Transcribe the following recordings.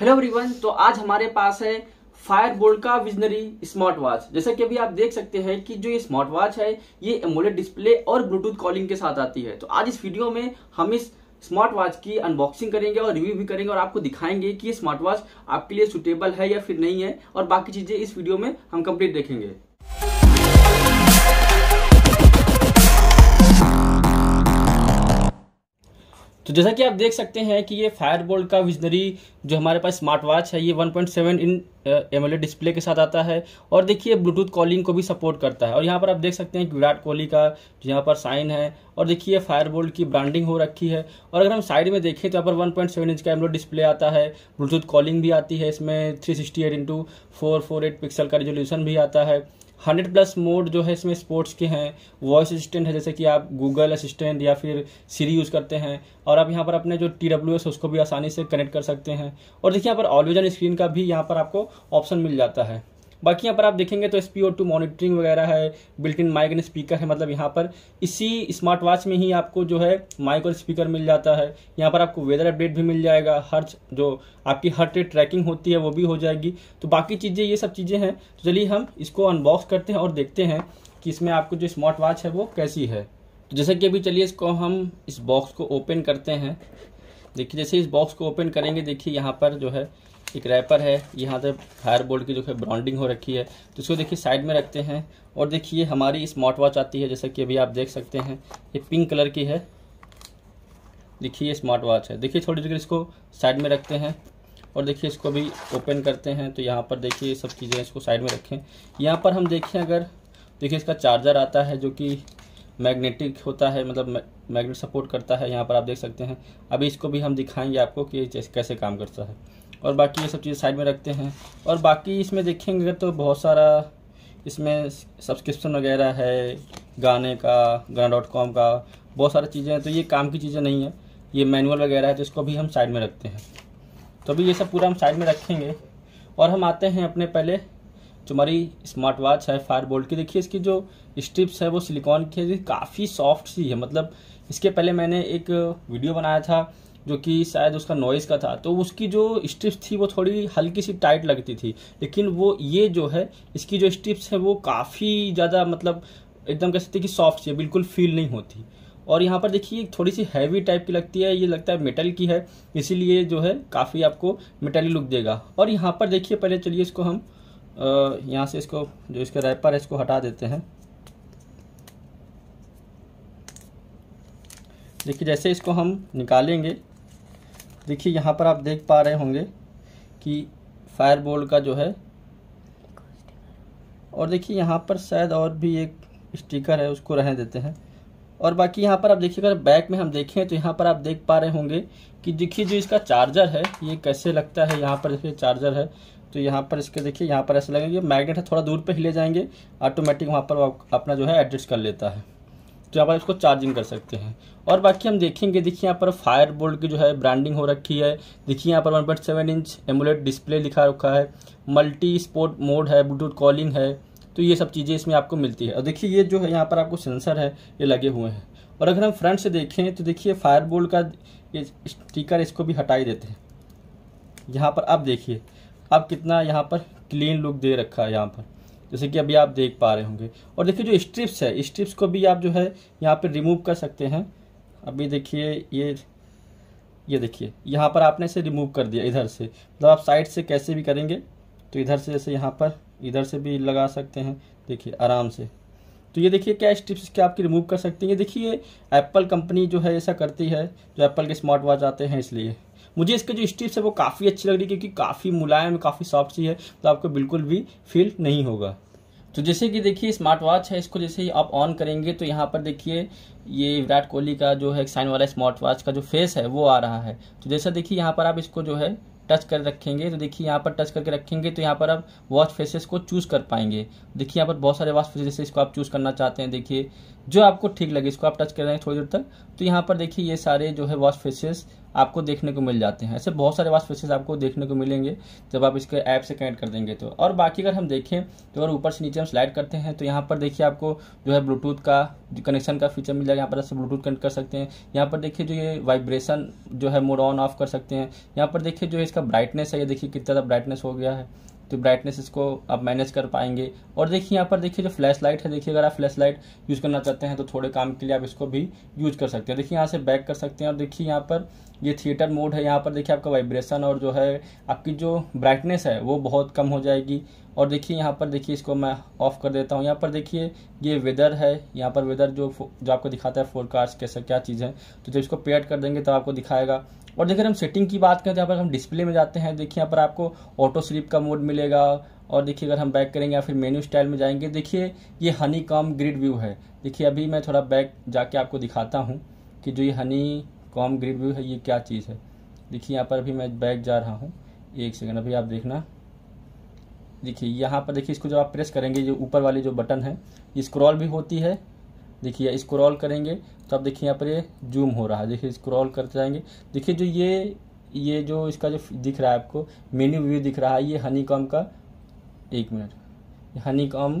hello everyone तो आज हमारे पास है फायर बोल्ट का विजनरी स्मार्ट वॉच जैसा कि अभी आप देख सकते हैं कि जो ये स्मार्ट वॉच है ये एमोलेट डिस्प्ले और ब्लूटूथ कॉलिंग के साथ आती है तो आज इस वीडियो में हम इस स्मार्ट वॉच की अनबॉक्सिंग करेंगे और रिव्यू भी करेंगे और आपको दिखाएंगे कि ये स्मार्ट वॉच आपके लिए सुटेबल है या फिर नहीं है और बाकी चीजें इस वीडियो में हम कंप्लीट देखेंगे तो जैसा कि आप देख सकते हैं कि ये फायर बोल्ट का विजनरी जो हमारे पास स्मार्ट वॉच है ये 1.7 इन एम डिस्प्ले के साथ आता है और देखिए ब्लूटूथ कॉलिंग को भी सपोर्ट करता है और यहाँ पर आप देख सकते हैं कि विराट कोहली का जो यहाँ पर साइन है और देखिए फायर बोल्ट की ब्रांडिंग हो रखी है और अगर हम साइड में देखें तो यहाँ पर वन इंच का एमलो डिस्प्ले आता है ब्लूटूथ कॉलिंग भी आती है इसमें three sixty eight into four four eight pixel का रिजोल्यूशन भी आता है हंड्रेड प्लस मोड जो है इसमें स्पोर्ट्स के हैं वॉइस असिस्टेंट है जैसे कि आप गूगल असिस्टेंट या फिर सीरी यूज़ करते हैं और आप यहाँ पर अपने जो टी डब्ल्यू एस उसको भी आसानी से कनेक्ट कर सकते हैं और देखिए यहाँ पर ऑलविजन स्क्रीन का भी यहाँ पर आपको ऑप्शन मिल जाता है बाकी यहाँ पर आप देखेंगे तो एस टू मॉनिटरिंग वगैरह है built in mic and speaker है मतलब यहाँ पर इसी स्मार्ट वॉच में ही आपको जो है माइक और स्पीकर मिल जाता है यहाँ पर आपको वेदर अपडेट भी मिल जाएगा हर जो आपकी हर ट्रेड ट्रैकिंग होती है वो भी हो जाएगी तो बाकी चीज़ें ये सब चीज़ें हैं तो चलिए हम इसको अनबॉक्स करते हैं और देखते हैं कि इसमें आपको जो स्मार्ट वॉच है वो कैसी है तो जैसे कि अभी चलिए इसको हम इस बॉक्स को ओपन करते हैं देखिए जैसे इस बॉक्स को ओपन करेंगे देखिए यहाँ पर जो है एक रैपर है यहाँ पर फायर बोल्ट की जो है ब्रांडिंग हो रखी है तो इसको देखिए साइड में रखते हैं और देखिए हमारी स्मार्ट वॉच आती है जैसा कि अभी आप देख सकते हैं ये पिंक कलर की है देखिए स्मार्ट वॉच है देखिए थोड़ी देर इसको साइड में रखते हैं और देखिए इसको भी ओपन करते हैं तो यहाँ पर देखिए सब चीज़ें इसको साइड में रखें यहाँ पर हम देखें अगर देखिए इसका चार्जर आता है जो कि मैग्नेटिक होता है मतलब मैग्नेट सपोर्ट करता है यहाँ पर आप देख सकते हैं अभी इसको भी हम दिखाएंगे आपको कि कैसे काम करता है और बाकी ये सब चीज़ साइड में रखते हैं और बाकी इसमें देखेंगे तो बहुत सारा इसमें सब्सक्रिप्शन वगैरह है गाने का गाना डॉट कॉम का बहुत सारी चीज़ें हैं तो ये काम की चीज़ें नहीं है ये मैनुअल वगैरह है तो इसको भी हम साइड में रखते हैं तो अभी ये सब पूरा हम साइड में रखेंगे और हम आते हैं अपने पहले जो हमारी स्मार्ट वॉच है फायर बोल्ट की देखिए इसकी जो स्ट्रिप्स है वो सिलिकॉन की है काफ़ी सॉफ्ट सी है मतलब इसके पहले मैंने एक वीडियो बनाया था जो कि शायद उसका नॉइज़ का था तो उसकी जो स्ट्रिप्स थी वो थोड़ी हल्की सी टाइट लगती थी लेकिन वो ये जो है इसकी जो स्ट्रिप्स हैं वो काफ़ी ज़्यादा मतलब एकदम कह सकते कि सॉफ्ट है बिल्कुल फील नहीं होती और यहाँ पर देखिए थोड़ी सी हैवी टाइप की लगती है ये लगता है मेटल की है इसीलिए जो है काफ़ी आपको मेटली लुक देगा और यहाँ पर देखिए पहले चलिए इसको हम यहाँ से इसको जो इसका रैपर है इसको हटा देते हैं देखिए जैसे इसको हम निकालेंगे देखिए यहाँ पर आप देख पा रहे होंगे कि फायर बोल्ट का जो है और देखिए यहाँ पर शायद और भी एक स्टिकर है उसको रहने देते हैं और बाकी यहाँ पर आप देखिए अगर बैक में हम देखें तो यहाँ पर आप देख पा रहे होंगे कि देखिए जो इसका चार्जर है ये कैसे लगता है यहाँ पर देखिए चार्जर है तो यहाँ पर इसके देखिए यहाँ पर ऐसे लगेंगे मैग्नेट है थोड़ा दूर पे हिले जाएंगे ऑटोमेटिक वहाँ पर अपना जो है एडजस्ट कर लेता है तो पर इसको चार्जिंग कर सकते हैं और बाकी हम देखेंगे देखिए यहाँ पर फायर बोल्ट की जो है ब्रांडिंग हो रखी है देखिए यहाँ पर 1.7 इंच एमुलेट डिस्प्ले लिखा रखा है मल्टी स्पोर्ट मोड है ब्लूटूथ कॉलिंग है तो ये सब चीज़ें इसमें आपको मिलती है और देखिए ये जो है यहाँ पर आपको सेंसर है ये लगे हुए हैं और अगर हम फ्रंट से देखें तो देखिए फायर बोल्ट का ये स्टीकर इसको भी हटाई देते हैं यहाँ पर आप देखिए आप कितना यहाँ पर क्लीन लुक दे रखा है यहाँ पर जैसे कि अभी आप देख पा रहे होंगे और देखिए जो स्ट्रिप्स है स्ट्रिप्स को भी आप जो है यहाँ पर रिमूव कर सकते हैं अभी देखिए ये ये देखिए यहाँ पर आपने इसे रिमूव कर दिया इधर से मतलब आप साइड से कैसे भी करेंगे तो इधर से जैसे यहाँ पर इधर से भी लगा सकते हैं देखिए आराम से तो ये देखिए क्या स्ट्रिप्स क्या आपकी रिमूव कर सकते हैं ये देखिए एप्पल कंपनी जो है ऐसा करती है जो एप्पल के स्मार्ट वॉच आते हैं इसलिए मुझे इसके जो स्ट्रिप्स है वो काफ़ी अच्छी लग रही है क्योंकि काफ़ी मुलायम काफ़ी सॉफ्ट सी है तो आपको बिल्कुल भी फील नहीं होगा तो जैसे कि देखिए स्मार्ट वॉच है इसको जैसे आप ऑन करेंगे तो यहाँ पर देखिए ये विराट कोहली का जो है साइन वाला स्मार्ट वॉच का जो फेस है वो आ रहा है तो जैसा देखिए यहाँ पर आप इसको जो है टच कर रखेंगे तो देखिए यहाँ पर टच करके रखेंगे तो यहाँ पर आप वॉच फेसेस को चूज कर पाएंगे देखिए यहाँ पर बहुत सारे वॉच फेसेस जैसे इसको आप चूज करना चाहते हैं देखिए जो आपको ठीक लगे इसको आप टच कर रहे हैं थोड़ी देर तक तो यहाँ पर देखिए ये सारे जो है वॉच फेसेस आपको देखने को मिल जाते हैं ऐसे बहुत सारे वाश फेसेस आपको देखने को मिलेंगे जब आप इसके ऐप से कनेक्ट कर देंगे तो और बाकी अगर हम देखें तो अगर ऊपर से नीचे हम स्लाइड करते हैं तो यहाँ पर देखिए आपको जो है ब्लूटूथ का कनेक्शन का फीचर मिल जाएगा यहाँ पर ब्लूटूथ कनेक्ट कर सकते हैं यहाँ पर देखिए जो ये वाइब्रेशन जो है मोड ऑन ऑफ कर सकते हैं यहाँ पर देखिए जो इसका ब्राइटनेस है ये देखिए कितना ज़्यादा ब्राइटनेस हो गया है तो ब्राइटनेस इसको आप मैनेज कर पाएंगे और देखिए यहाँ पर देखिए जो फ्लैश लाइट है देखिए अगर आप फ्लैश लाइट यूज़ करना चाहते हैं तो थोड़े काम के लिए आप इसको भी यूज कर सकते हैं देखिए यहाँ से बैक कर सकते हैं और देखिए यहाँ पर ये थिएटर मोड है यहाँ पर देखिए आपका वाइब्रेशन और जो है आपकी जो ब्राइटनेस है वो बहुत कम हो जाएगी और देखिए यहाँ पर देखिए इसको मैं ऑफ़ कर देता हूँ यहाँ पर देखिए ये वेदर है यहाँ पर वेदर जो जो आपको दिखाता है फोरकास्ट कैसा क्या चीज़ है तो जब इसको पेड कर देंगे तब तो आपको दिखाएगा और देखिए हम सेटिंग की बात करें तो यहाँ पर हम डिस्प्ले में जाते हैं देखिए यहाँ पर आपको ऑटो स्लीप का मोड मिलेगा और देखिए अगर हम बैक करेंगे या फिर मेन्यू स्टाइल में जाएंगे देखिए ये हनी कॉम ग्रिड व्यू है देखिए अभी मैं थोड़ा बैक जाके आपको दिखाता हूँ कि जो ये हनी कॉम ग्रिप व्यू है ये क्या चीज़ है देखिए यहाँ पर अभी मैं बैक जा रहा हूँ एक सेकेंड अभी आप देखना देखिए यहाँ पर देखिए इसको जब आप प्रेस करेंगे जो ऊपर वाली जो बटन है स्क्रॉल भी होती है देखिए स्क्रॉल करेंगे तो आप देखिए यहाँ पर ये जूम हो रहा है देखिए स्क्रॉल करते जाएंगे देखिए जो ये ये जो इसका जो दिख रहा है आपको मेन्यू व्यू दिख रहा है ये हनी कॉम का एक minute honeycomb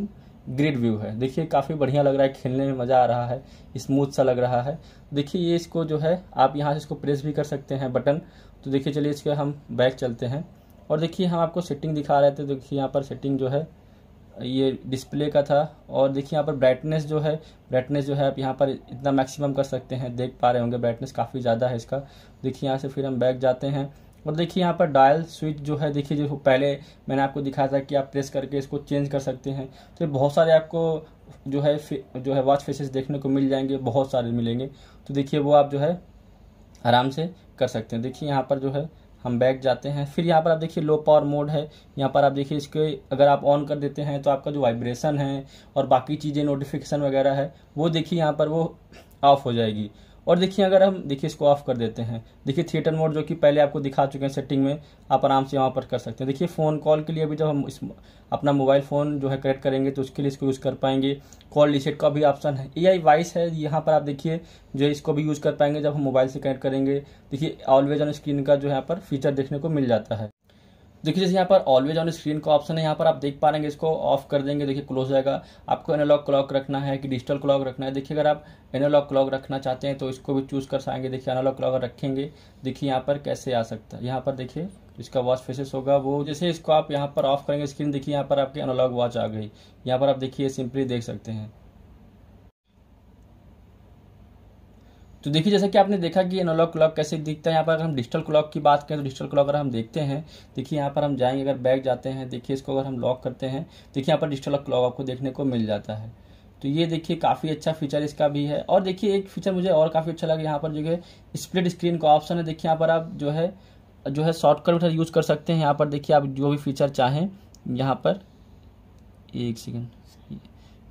grid view है देखिए काफ़ी बढ़िया लग रहा है खेलने में मज़ा आ रहा है स्मूथ सा लग रहा है देखिए ये इसको जो है आप यहाँ से इसको प्रेस भी कर सकते हैं बटन तो देखिए चलिए इसके हम बैक चलते हैं और देखिए हम आपको सेटिंग दिखा रहे थे देखिए यहाँ पर सेटिंग जो है ये डिस्प्ले का था और देखिए यहाँ पर ब्राइटनेस जो है ब्राइटनेस जो है आप यहाँ पर इतना मैक्सिमम कर सकते हैं देख पा रहे होंगे ब्राइटनेस काफ़ी ज़्यादा है इसका देखिए यहाँ से फिर हम बैक जाते हैं और मतलब देखिए यहाँ पर डायल स्विच जो है देखिए जो पहले मैंने आपको दिखाया था कि आप प्रेस करके इसको चेंज कर सकते हैं तो बहुत सारे आपको जो है जो है वॉच फेसेस देखने को मिल जाएंगे बहुत सारे मिलेंगे तो देखिए वो आप जो है आराम से कर सकते हैं देखिए यहाँ पर जो है हम बैक जाते हैं फिर यहाँ पर आप देखिए लो पावर मोड है यहाँ पर आप देखिए इसके अगर आप ऑन कर देते हैं तो आपका जो वाइब्रेशन है और बाकी चीज़ें नोटिफिकेशन वगैरह है वो देखिए यहाँ पर वो ऑफ हो जाएगी और देखिए अगर हम देखिए इसको ऑफ कर देते हैं देखिए थिएटर मोड जो कि पहले आपको दिखा चुके हैं सेटिंग में आप आराम से यहाँ पर कर सकते हैं देखिए फ़ोन कॉल के लिए भी जब हम इस अपना मोबाइल फ़ोन जो है कनेक्ट करेंगे तो उसके लिए इसको यूज़ कर पाएंगे कॉल रिसेट का भी ऑप्शन है ए आई वाइस है यहाँ पर आप देखिए जो है इसको भी यूज़ कर पाएंगे जब हम मोबाइल से कनेक्ट करेंगे देखिए ऑलवेज ऑन स्क्रीन का जो है यहाँ पर फीचर देखने को मिल जाता है देखिए जैसे यहाँ पर ऑलवेज ऑन स्क्रीन का ऑप्शन है यहाँ पर आप देख पा रहे हैं इसको ऑफ कर देंगे देखिए क्लोज जाएगा आपको एनालॉग क्लॉक रखना है कि डिजिटल क्लॉक रखना है देखिए अगर आप एनालॉग क्लॉक रखना चाहते हैं तो इसको भी चूज़ कर सकेंगे देखिए एनालॉग क्लॉक रखेंगे देखिए यहाँ पर कैसे आ सकता है यहाँ पर देखिए इसका वॉच फेसेस होगा वो जैसे इसको आप यहाँ पर ऑफ करेंगे स्क्रीन देखिए यहाँ पर आपके एनालॉग वॉच आ गई यहाँ पर आप देखिए सिंपली देख सकते हैं तो देखिए जैसे कि आपने देखा कि एनालॉग क्लॉक कैसे दिखता है यहाँ पर अगर हम डिजिटल क्लॉक की बात करें तो डिजिटल क्लॉक अगर हम देखते हैं देखिए यहाँ पर हम जाएंगे अगर बैग जाते हैं देखिए इसको अगर हम लॉक करते हैं देखिए यहाँ पर डिजिटल क्लॉक आपको देखने को मिल जाता है तो ये देखिए काफ़ी अच्छा फीचर इसका भी है और देखिए एक फीचर मुझे और काफ़ी अच्छा लगा यहाँ पर जो है स्प्लिट स्क्रीन का ऑप्शन है देखिए यहाँ पर आप जो है जो है शॉर्टकट यूज़ कर सकते हैं यहाँ पर देखिए आप जो भी फीचर चाहें यहाँ पर एक सेकेंड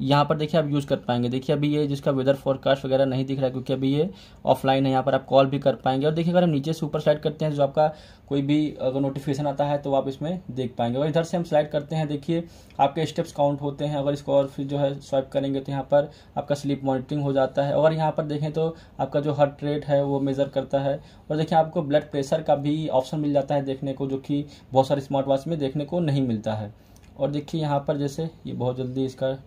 यहाँ पर देखिए आप यूज़ कर पाएंगे देखिए अभी ये जिसका वेदर फोरकास्ट वगैरह नहीं दिख रहा है क्योंकि अभी ये ऑफलाइन है यहाँ पर आप कॉल भी कर पाएंगे और देखिए अगर हम नीचे से ऊपर स्लाइड करते हैं जो आपका कोई भी अगर नोटिफिकेशन आता है तो आप इसमें देख पाएंगे और इधर से हम स्लाइड करते हैं देखिए आपके स्टेप्स काउंट होते हैं अगर इसको और फिर जो है स्वाइप करेंगे तो यहाँ पर आपका स्लीप मॉनिटरिंग हो जाता है और यहाँ पर देखें तो आपका जो हार्ट रेट है वो मेज़र करता है और देखिए आपको ब्लड प्रेशर का भी ऑप्शन मिल जाता है देखने को जो कि बहुत सारे स्मार्ट वॉच में देखने को नहीं मिलता है और देखिए यहाँ पर जैसे ये बहुत जल्दी इसका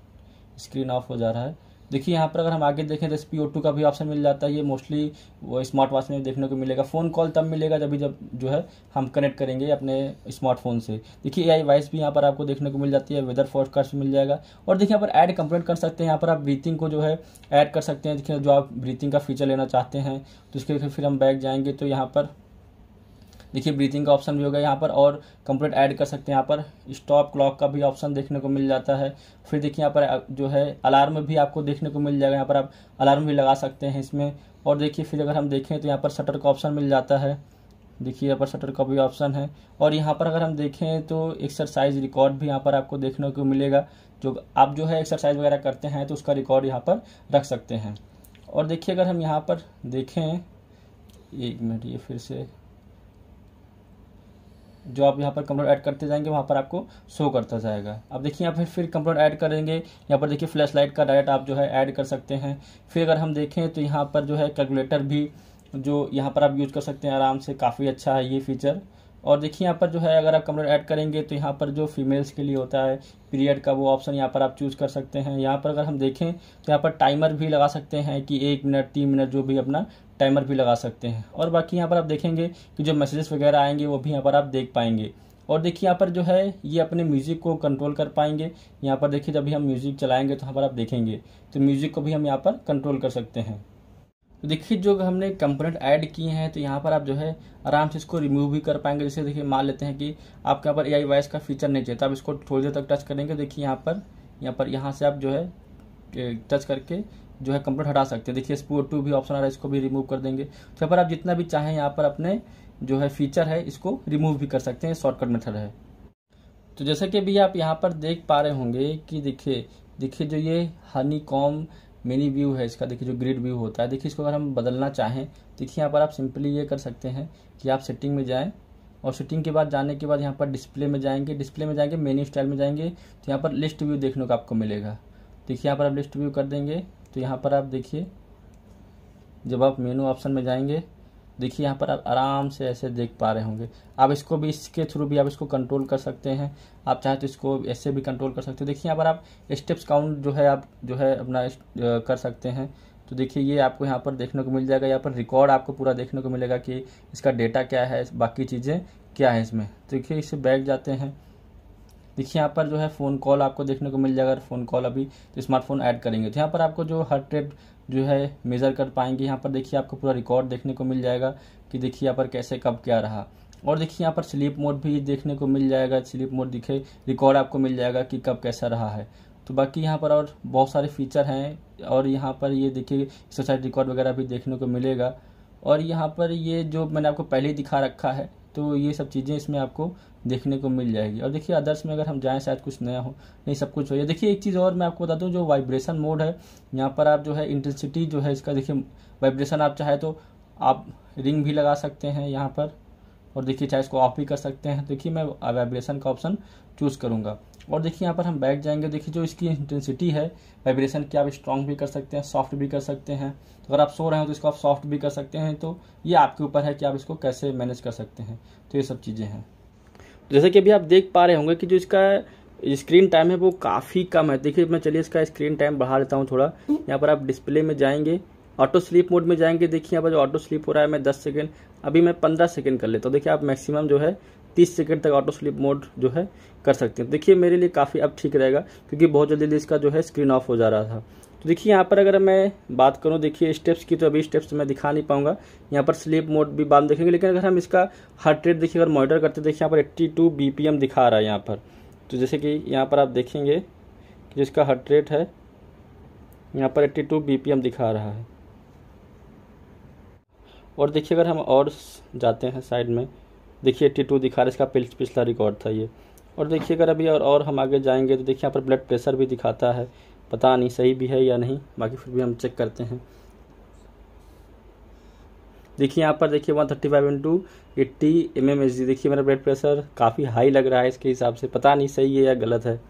स्क्रीन ऑफ हो जा रहा है देखिए यहाँ पर अगर हम आगे देखें तो एस का भी ऑप्शन मिल जाता है ये मोस्टली वो स्मार्ट वॉच में देखने को मिलेगा फ़ोन कॉल तब मिलेगा जब जब जो है हम कनेक्ट करेंगे अपने स्मार्टफोन से देखिए एआई वॉइस भी यहाँ पर आपको देखने को मिल जाती है वेदर फॉरकास्ट मिल जाएगा और देखिए यहाँ पर ऐड कंप्लेंट कर सकते हैं यहाँ पर आप ब्रीथिंग को जो है ऐड कर सकते हैं देखिए जो आप ब्रीथिंग का फीचर लेना चाहते हैं तो उसके फिर हम बैक जाएंगे तो यहाँ पर देखिए ब्रीथिंग का ऑप्शन भी होगा यहाँ पर और कंप्लीट ऐड कर सकते हैं यहाँ पर स्टॉप क्लॉक का भी ऑप्शन देखने को मिल जाता है फिर देखिए यहाँ पर जो है अलार्म भी आपको देखने को मिल जाएगा यहाँ पर आप अलार्म भी लगा सकते हैं इसमें और देखिए फिर अगर हम देखें तो यहाँ पर शटर का ऑप्शन मिल जाता है देखिए यहाँ पर शटर का भी ऑप्शन है और यहाँ पर अगर हम देखें तो एक्सरसाइज रिकॉर्ड भी यहाँ पर आपको देखने को मिलेगा जो आप जो है एक्सरसाइज वगैरह करते हैं तो उसका रिकॉर्ड यहाँ पर रख सकते हैं और देखिए अगर हम यहाँ पर देखें एक मिनट ये फिर से जो आप यहाँ पर कंप्यूटर ऐड करते जाएंगे वहाँ पर आपको शो करता जाएगा अब देखिए यहाँ पर फिर कंप्यूटर ऐड करेंगे यहाँ पर देखिए फ्लैश लाइट का डायरेक्ट आप जो है ऐड कर सकते हैं फिर अगर हम देखें तो यहाँ पर जो है कैलकुलेटर भी जो यहाँ पर आप यूज़ कर सकते हैं आराम से काफ़ी अच्छा है ये फीचर और देखिए यहाँ पर जो है अगर आप कंप्यूटर ऐड करेंगे तो यहाँ पर जो फीमेल्स के लिए होता है पीरियड का वो ऑप्शन यहाँ पर आप चूज़ कर सकते हैं यहाँ पर अगर हम देखें तो यहाँ पर टाइमर भी लगा सकते हैं कि एक मिनट तीन मिनट जो भी अपना टाइमर भी लगा सकते हैं और बाकी यहाँ पर आप देखेंगे कि जो मैसेजेस वगैरह आएंगे वो भी यहाँ पर आप देख पाएंगे और देखिए यहाँ पर जो है ये अपने म्यूज़िक को कंट्रोल कर पाएंगे यहाँ पर देखिए जब भी हम म्यूज़िक चलाएंगे तो यहाँ पर आप देखेंगे तो म्यूज़िक को भी हम यहाँ पर कंट्रोल कर सकते हैं तो देखिए जो हमने कंपोनेंट ऐड किए हैं तो यहाँ पर आप जो है आराम से इसको रिमूव भी कर पाएंगे जैसे देखिए मान लेते हैं कि आपके यहाँ पर ए आई वॉइस का फीचर नहीं चाहिए तो आप इसको थोड़ी देर तक टच करेंगे देखिए यहाँ पर यहाँ पर यहाँ से आप जो है टच करके जो है कंप्लीट हटा सकते हैं देखिए स्पोर टू भी ऑप्शन आ रहा है इसको भी रिमूव कर देंगे तो यहाँ पर आप जितना भी चाहें यहाँ पर अपने जो है फीचर है इसको रिमूव भी कर सकते हैं शॉर्टकट मेथड है तो जैसा कि भी आप यहाँ पर देख पा रहे होंगे कि देखिए देखिए जो ये हनी कॉम मिनी व्यू है इसका देखिए जो ग्रिड व्यू होता है देखिए इसको अगर हम बदलना चाहें देखिए यहाँ पर आप सिंपली ये कर सकते हैं कि आप सेटिंग में जाएँ और सेटिंग के बाद जाने के बाद यहाँ पर डिस्प्ले में जाएंगे डिस्प्ले में जाएंगे मेन्यू स्टाइल में जाएंगे तो यहाँ पर लिस्ट व्यू देखने को आपको मिलेगा देखिए यहाँ पर आप लिस्ट व्यू कर देंगे तो यहाँ पर आप देखिए जब आप मेनू ऑप्शन में जाएंगे देखिए यहाँ पर आप आराम से ऐसे देख पा रहे होंगे आप इसको भी इसके थ्रू भी आप इसको कंट्रोल कर सकते हैं आप चाहे तो इसको ऐसे भी कंट्रोल कर सकते हो देखिए यहाँ पर आप स्टेप्स काउंट जो है आप जो है अपना कर सकते हैं तो देखिए ये आपको यहाँ पर देखने को मिल जाएगा यहाँ पर रिकॉर्ड आपको पूरा देखने को मिलेगा कि इसका डेटा क्या है बाकी चीज़ें क्या है इसमें तो देखिए इसे बैग जाते हैं देखिए यहाँ पर जो है फ़ोन कॉल आपको देखने को मिल जाएगा फ़ोन कॉल अभी तो स्मार्टफोन ऐड करेंगे तो यहाँ पर आपको जो हर रेट जो है मेज़र कर पाएंगे यहाँ पर देखिए आपको पूरा रिकॉर्ड देखने को मिल जाएगा कि देखिए यहाँ पर कैसे कब क्या रहा और देखिए यहाँ पर स्लीप मोड भी देखने को मिल जाएगा स्लीप मोड दिखे रिकॉर्ड आपको मिल जाएगा कि कब कैसा रहा है तो बाकी यहाँ पर और बहुत सारे फीचर हैं और यहाँ पर ये देखिए एक्सरसाइज रिकॉर्ड वगैरह भी देखने को मिलेगा और यहाँ पर ये जो मैंने आपको पहले ही दिखा रखा है तो ये सब चीज़ें इसमें आपको देखने को मिल जाएगी और देखिए अदर्स में अगर हम जाएँ शायद कुछ नया हो नहीं सब कुछ हो या देखिए एक चीज़ और मैं आपको बता दूँ जो वाइब्रेशन मोड है यहाँ पर आप जो है इंटेंसिटी जो है इसका देखिए वाइब्रेशन आप चाहे तो आप रिंग भी लगा सकते हैं यहाँ पर और देखिए चाहे इसको ऑफ भी कर सकते हैं देखिए मैं वाइब्रेशन का ऑप्शन चूज़ करूँगा और देखिए यहाँ पर हम बैठ जाएंगे देखिए जो इसकी इंटेंसिटी है वाइब्रेशन की आप स्ट्रॉन्ग भी कर सकते हैं सॉफ्ट भी कर सकते हैं तो अगर आप सो रहे हो तो इसको आप सॉफ्ट भी कर सकते हैं तो ये आपके ऊपर है कि आप इसको कैसे मैनेज कर सकते हैं तो ये सब चीज़ें हैं जैसे कि अभी आप देख पा रहे होंगे कि जो इसका स्क्रीन टाइम है वो काफ़ी कम है देखिए मैं चलिए इसका स्क्रीन टाइम बढ़ा लेता हूँ थोड़ा यहाँ पर आप डिस्प्ले में जाएंगे ऑटो स्लीप मोड में जाएंगे देखिए यहाँ पर जो ऑटो स्लीप हो रहा है मैं 10 सेकंड अभी मैं 15 सेकंड कर लेता हूँ देखिए आप मैक्सिमम जो है तीस सेकेंड तक ऑटो स्लिप मोड जो है कर सकते हैं तो देखिए मेरे लिए काफ़ी अब ठीक रहेगा क्योंकि बहुत जल्दी जल्दी इसका जो है स्क्रीन ऑफ हो जा रहा था तो देखिए यहाँ पर अगर मैं बात करूँ देखिए स्टेप्स की तो अभी स्टेप्स मैं दिखा नहीं पाऊंगा यहाँ पर स्लीप मोड भी बाद देखेंगे लेकिन अगर हम इसका हार्ट रेट देखिए अगर मॉनिटर करते देखिए यहाँ पर एट्टी टू दिखा रहा है यहाँ पर तो जैसे कि यहाँ पर आप देखेंगे कि जिसका हार्ट रेट है यहाँ पर एट्टी टू दिखा रहा है और देखिए अगर हम और जाते हैं साइड में देखिए टी टू दिखा रहा है इसका पिछला रिकॉर्ड था ये और देखिए अगर अभी और और हम आगे जाएंगे तो देखिए यहाँ पर ब्लड प्रेशर भी दिखाता है पता नहीं सही भी है या नहीं बाकी फिर भी हम चेक करते हैं देखिए यहाँ पर देखिए one thirty five into eighty M M H G देखिए मेरा ब्लड प्रेशर काफ़ी हाई लग रहा है इसके हिसाब से पता नहीं सही है या गलत है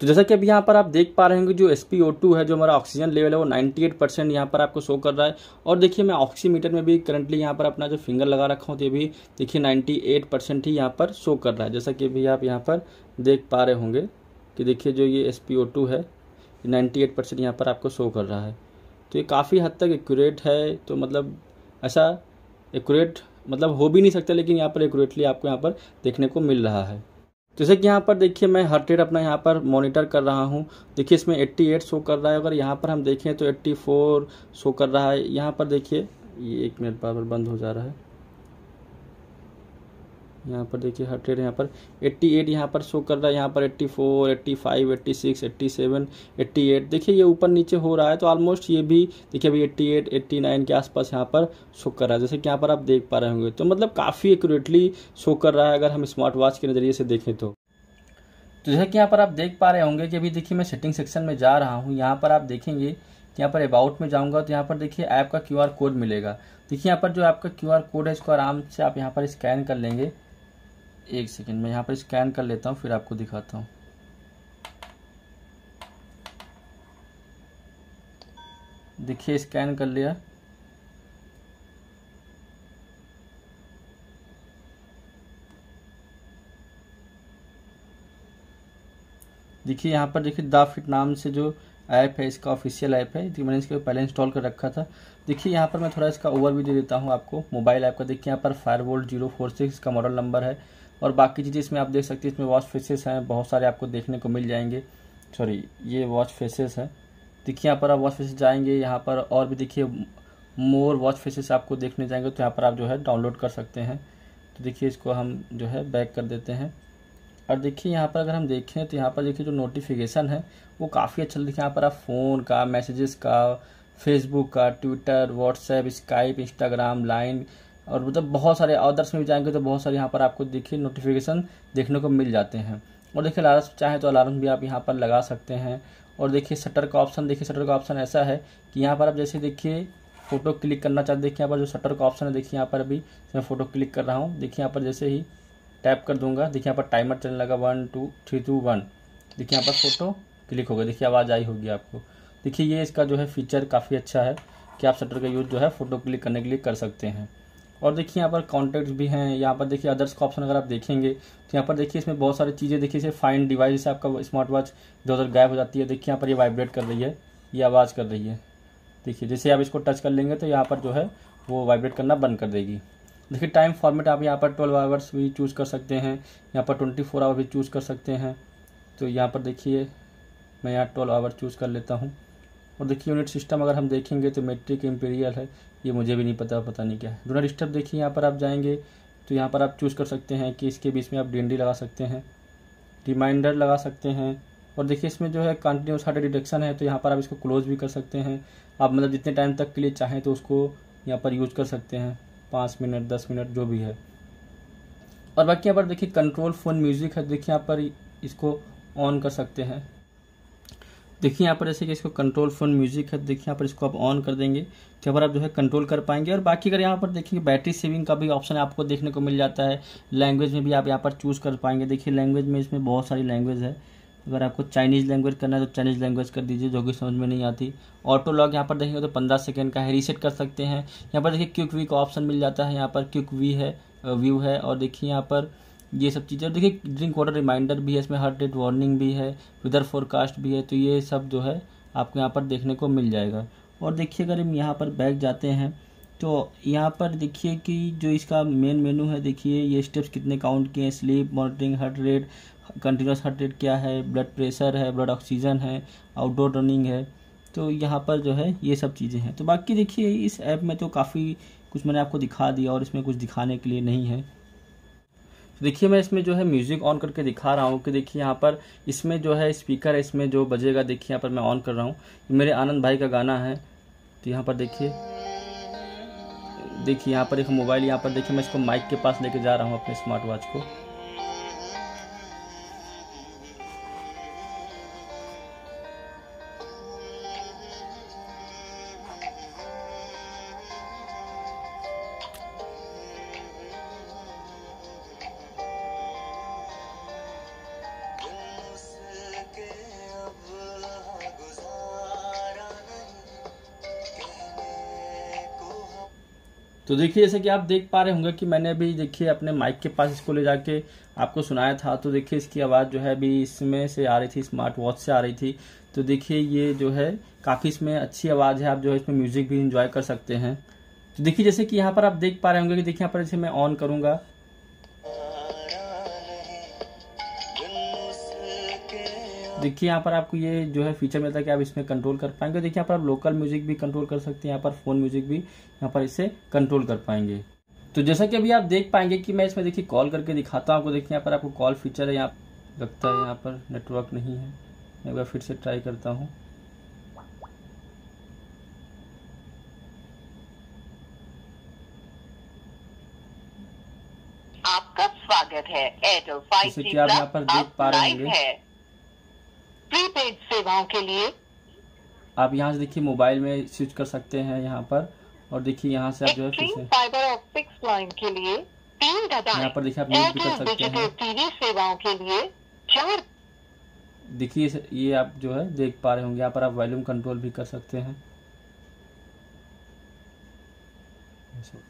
तो जैसा कि अभी यहाँ पर आप देख पा रहे होंगे जो एस है जो हमारा ऑक्सीजन लेवल है वो 98 परसेंट यहाँ पर आपको शो कर रहा है और देखिए मैं ऑक्सीमीटर में भी करंटली यहाँ पर अपना जो फिंगर लगा रखा हूँ तो ये भी देखिए 98 परसेंट ही यहाँ पर शो कर रहा है जैसा कि अभी आप यहाँ पर देख पा रहे होंगे कि देखिए जो ये एस है नाइन्टी एट परसेंट यहाँ पर आपको शो कर रहा है तो ये काफ़ी हद तक एक्यूरेट है तो मतलब ऐसा एकूरेट मतलब हो भी नहीं सकता लेकिन यहाँ पर एकूरेटली आपको यहाँ पर देखने को मिल रहा है जैसे कि यहाँ पर देखिए मैं हर ट्रेड अपना यहाँ पर मॉनिटर कर रहा हूँ देखिए इसमें 88 शो कर रहा है अगर यहाँ पर हम देखें तो 84 शो कर रहा है यहाँ पर देखिए ये एक मिनट बार बार बंद हो जा रहा है यहाँ पर देखिए हर ट्रेड यहाँ पर 88 एट यहाँ पर शो कर रहा है यहाँ पर 84, 85, 86, 87, 88 देखिए ये ऊपर नीचे हो रहा है तो ऑलमोस्ट ये भी देखिए अभी 88, 89 के आसपास यहाँ पर शो कर रहा है जैसे कि यहाँ पर आप देख पा रहे होंगे तो मतलब काफ़ी एक्यूरेटली शो कर रहा है अगर हम स्मार्ट वॉच के नज़रिए से देखें तो तो जैसे कि यहाँ पर आप देख पा रहे होंगे कि अभी देखिए मैं सेटिंग सेक्शन में जा रहा हूँ यहाँ पर आप देखेंगे कि यहाँ पर अबाउट में जाऊँगा तो यहाँ पर देखिए ऐप का क्यूआर कोड मिलेगा देखिए यहाँ पर जो आपका क्यूआर कोड है इसको आराम से आप यहाँ पर स्कैन कर लेंगे एक सेकेंड मैं यहाँ पर स्कैन कर लेता हूँ फिर आपको दिखाता हूँ देखिए स्कैन कर लिया देखिए यहाँ पर देखिए दा फिट नाम से जो ऐप है इसका ऑफिशियल ऐप है मैंने इसके पहले इंस्टॉल कर रखा था देखिए यहाँ पर मैं थोड़ा इसका ओवरव्यू दे देता हूँ आपको मोबाइल ऐप का देखिए यहाँ पर Fire Boltt zero four six का मॉडल नंबर है और बाकी चीज़ें इसमें आप देख सकते हैं इसमें वॉच फेसेस हैं बहुत सारे आपको देखने को मिल जाएंगे सॉरी ये वॉच फेसेस है देखिए यहाँ पर आप वॉच फेसेस जाएंगे यहाँ पर और भी देखिए मोर वॉच फेसेस आपको देखने जाएंगे तो यहाँ पर आप जो है डाउनलोड कर सकते हैं तो देखिए इसको हम जो है बैक कर देते हैं और देखिए यहाँ पर अगर हम देखें तो यहाँ पर देखिए जो नोटिफिकेशन है वो काफ़ी अच्छा देखिए यहाँ पर आप फ़ोन का मैसेजेस का फेसबुक का Twitter WhatsApp Skype Instagram Line और मतलब बहुत सारे अदर्स में भी जाएंगे तो बहुत सारे यहाँ पर आपको देखिए नोटिफिकेशन देखने को मिल जाते हैं और देखिए अलार्म चाहे तो अलार्म भी आप यहाँ पर लगा सकते हैं और देखिए शटर का ऑप्शन देखिए शटर का ऑप्शन ऐसा है कि यहाँ पर आप जैसे देखिए फ़ोटो क्लिक करना चाहते देखिए यहाँ पर जो शटर का ऑप्शन है देखिए यहाँ पर अभी मैं फ़ोटो क्लिक कर रहा हूँ देखिए यहाँ पर जैसे ही टैप कर दूंगा देखिए यहाँ पर टाइमर चलने लगा one two three two one देखिए यहाँ पर फ़ोटो क्लिक हो गया देखिए आवाज़ आई होगी आपको देखिए ये इसका जो है फीचर काफ़ी अच्छा है कि आप शटर का यूज़ जो है फ़ोटो क्लिक करने के लिए कर सकते हैं और देखिए यहाँ पर कॉन्टेक्ट भी हैं यहाँ पर देखिए अदर्स का ऑप्शन अगर आप देखेंगे तो यहाँ पर देखिए इसमें बहुत सारी चीज़ें देखिए इसे फाइन डिवाइस जैसे आपका स्मार्ट वॉच इधर उधर गायब हो जाती है देखिए यहाँ पर ये वाइब्रेट कर रही है ये आवाज़ कर रही है देखिए जैसे आप इसको टच कर लेंगे तो यहाँ पर जो है वो वाइब्रेट करना बंद कर देगी देखिए टाइम फॉर्मेट आप यहाँ पर ट्वेल्व आवर्स भी चूज़ कर सकते हैं यहाँ पर ट्वेंटी फोर आवर भी चूज़ कर सकते हैं तो यहाँ पर देखिए मैं यहाँ ट्वेल्व आवर चूज़ कर लेता हूँ और देखिए यूनिट सिस्टम अगर हम देखेंगे तो मेट्रिक इम्पीरियल है ये मुझे भी नहीं पता पता नहीं क्या है डोनर स्टेप देखिए यहाँ पर आप जाएंगे तो यहाँ पर आप चूज़ कर सकते हैं कि इसके बीच में आप डी लगा सकते हैं रिमाइंडर लगा सकते हैं और देखिए इसमें जो है कंटिन्यूस हार्ट डिडक्शन है तो यहाँ पर आप इसको क्लोज भी कर सकते हैं आप मतलब जितने टाइम तक के लिए चाहें तो उसको यहाँ पर यूज कर सकते हैं पाँच मिनट दस मिनट जो भी है और बाकी यहाँ पर देखिए कंट्रोल फ़ोन म्यूज़िक है देखिए यहाँ पर इसको ऑन कर सकते हैं देखिए यहाँ पर जैसे कि इसको कंट्रोल फोन म्यूजिक है देखिए यहाँ पर इसको आप ऑन कर देंगे तो यहाँ पर आप जो है कंट्रोल कर पाएंगे और बाकी अगर यहाँ पर देखेंगे बैटरी सेविंग का भी ऑप्शन आपको देखने को मिल जाता है लैंग्वेज में भी आप यहाँ पर चूज़ कर पाएंगे देखिए लैंग्वेज में इसमें बहुत सारी लैंग्वेज है अगर आपको चाइनीज़ लैंग्वेज करना है तो चाइनीज़ लैंग्वेज कर दीजिए जो कि समझ में नहीं आती ऑटो लॉग यहाँ पर देखेंगे तो पंद्रह सेकेंड का है रीसेट कर सकते हैं यहाँ पर देखिए क्यूक वी का ऑप्शन मिल जाता है यहाँ पर क्यूक वी है व्यू है और देखिए यहाँ पर ये सब चीज़ें और देखिए ड्रिंक वाटर रिमाइंडर भी है इसमें हर डेट वार्निंग भी है वेदर फोरकास्ट भी है तो ये सब जो है आपको यहाँ पर देखने को मिल जाएगा और देखिए अगर हम यहाँ पर बैक जाते हैं तो यहाँ पर देखिए कि जो इसका मेन मेनू है देखिए ये स्टेप्स कितने काउंट किए हैं sleep monitoring heart rate continuous heart rate क्या है ब्लड प्रेशर है ब्लड ऑक्सीजन है आउटडोर रनिंग है तो यहाँ पर जो है ये सब चीज़ें हैं तो बाकी देखिए इस ऐप में तो काफ़ी कुछ मैंने आपको दिखा दिया और इसमें कुछ दिखाने के लिए नहीं है तो देखिए मैं इसमें जो है म्यूज़िक ऑन करके दिखा रहा हूँ कि देखिए यहाँ पर इसमें जो है स्पीकर है इसमें जो बजेगा देखिए यहाँ पर मैं ऑन कर रहा हूँ मेरे आनंद भाई का गाना है तो यहाँ पर देखिए देखिए यहाँ पर एक मोबाइल यहाँ पर देखिए मैं इसको माइक के पास लेके जा रहा हूँ अपने स्मार्ट वॉच को तो देखिए जैसे कि आप देख पा रहे होंगे कि मैंने अभी देखिए अपने माइक के पास इसको ले जाके आपको सुनाया था तो देखिए इसकी आवाज़ जो है अभी इसमें से आ रही थी स्मार्ट वॉच से आ रही थी तो देखिए ये जो है काफ़ी इसमें अच्छी आवाज़ है आप जो है इसमें म्यूज़िक भी इंजॉय कर सकते हैं तो देखिए जैसे कि यहाँ पर आप देख पा रहे होंगे कि देखिए यहाँ पर जैसे मैं ऑन करूँगा देखिए यहाँ पर आपको ये जो है फीचर मिलता है कि आप इसमें कंट्रोल कर पाएंगे देखिए यहाँ पर आप लोकल म्यूजिक भी कंट्रोल कर सकते हैं यहाँ पर फोन म्यूजिक भी यहाँ पर इसे कंट्रोल कर पाएंगे तो जैसा कि अभी आप देख पाएंगे कि मैं इसमें देखिए कॉल करके दिखाता हूँ आपको देखिए यहाँ पर आपको कॉल फीचर है यहाँ लगता है यहाँ पर नेटवर्क नहीं है मैं एक बार फिर से ट्राई करता हूँ आपका स्वागत है जैसे कि आप यहाँ पर देख पा रहे होंगे प्रीपेड सेवाओं के लिए आप यहाँ से देखिए मोबाइल में स्विच कर सकते हैं यहाँ पर और देखिए यहाँ से आप जो है फाइबर ऑप्टिक्स लाइन के लिए तीन यहाँ पर देखिए आप यूज भी कर सकते हैं टीवी सेवाओं के लिए चार देखिए ये आप जो है देख पा रहे होंगे यहाँ पर आप वॉल्यूम कंट्रोल भी कर सकते हैं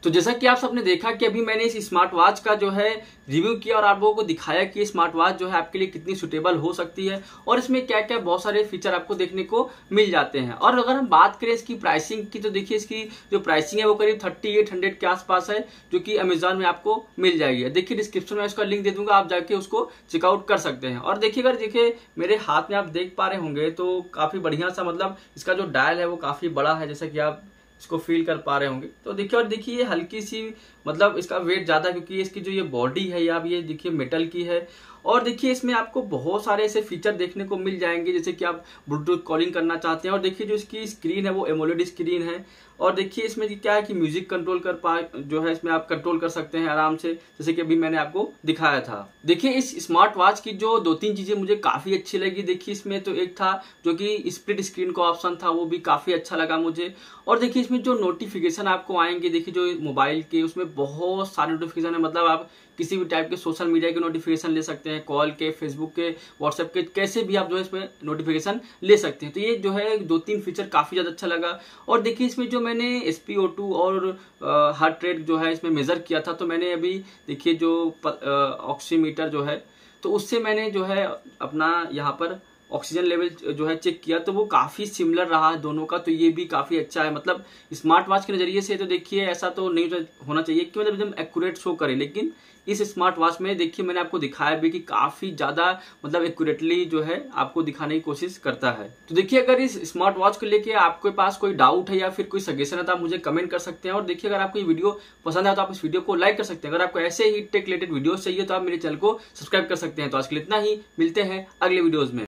तो जैसा कि आप सबने देखा कि अभी मैंने इस स्मार्ट वॉच का जो है रिव्यू किया और आप लोगों को दिखाया कि स्मार्ट वॉच जो है आपके लिए कितनी सुटेबल हो सकती है और इसमें क्या क्या बहुत सारे फीचर आपको देखने को मिल जाते हैं और अगर हम बात करें इसकी प्राइसिंग की तो देखिए इसकी जो प्राइसिंग है वो करीब थर्टी एट हंड्रेड के आसपास है जो कि अमेजोन में आपको मिल जाएगी देखिए डिस्क्रिप्शन में उसका लिंक दे दूंगा आप जाके उसको चेकआउट कर सकते हैं और देखिए अगर देखिए मेरे हाथ में आप देख पा रहे होंगे तो काफ़ी बढ़िया सा मतलब इसका जो डायल है वो काफ़ी बड़ा है जैसा कि आप इसको फील कर पा रहे होंगे तो देखिए और देखिए हल्की सी मतलब इसका वेट ज़्यादा क्योंकि इसकी जो ये बॉडी है या ये देखिए मेटल की है और देखिए इसमें आपको बहुत सारे ऐसे फीचर देखने को मिल जाएंगे जैसे कि आप ब्लूटूथ कॉलिंग करना चाहते हैं और देखिए जो इसकी स्क्रीन है वो एमोलेड स्क्रीन है और देखिए इसमें क्या है कि म्यूजिक कंट्रोल कर पा जो है इसमें आप कंट्रोल कर सकते हैं आराम से जैसे कि अभी मैंने आपको दिखाया था देखिए इस स्मार्ट वॉच की जो दो तीन चीज़ें मुझे काफ़ी अच्छी लगी देखिए इसमें तो एक था जो कि स्प्लिट स्क्रीन का ऑप्शन था वो भी काफ़ी अच्छा लगा मुझे और देखिए इसमें जो नोटिफिकेशन आपको आएंगे देखिए जो मोबाइल के उसमें बहुत सारे नोटिफिकेशन है मतलब आप किसी भी टाइप के सोशल मीडिया के नोटिफिकेशन ले सकते हैं कॉल के फेसबुक के व्हाट्सएप के कैसे भी आप जो है इसमें नोटिफिकेशन ले सकते हैं तो ये जो है दो तीन फीचर काफ़ी ज़्यादा अच्छा लगा और देखिए इसमें जो मैंने एस और हार्ट रेट जो है इसमें मेज़र किया था तो मैंने अभी देखिए जो ऑक्सीमीटर जो है तो उससे मैंने जो है अपना यहाँ पर ऑक्सीजन लेवल uh, जो है चेक किया तो वो काफ़ी सिमिलर रहा है दोनों का तो ये भी काफ़ी अच्छा है मतलब स्मार्ट वॉच के नज़रिए से तो देखिए ऐसा तो नहीं तो होना चाहिए कि मतलब एकदम एक्यूरेट शो करे लेकिन इस स्मार्ट वॉच में देखिए मैंने आपको दिखाया भी कि काफ़ी ज़्यादा मतलब एक्यूरेटली जो है आपको दिखाने की कोशिश करता है तो देखिए अगर इस स्मार्ट वॉच को लेके आपके पास कोई डाउट है या फिर कोई सजेशन है तो आप मुझे कमेंट कर सकते हैं और देखिए अगर आपको ये वीडियो पसंद है तो आप इस वीडियो को लाइक कर सकते हैं अगर आपको ऐसे ही टेक रिलेटेड वीडियोज चाहिए तो आप मेरे चैनल को सब्सक्राइब कर सकते हैं तो आज के लिए इतना ही मिलते हैं अगले वीडियोज में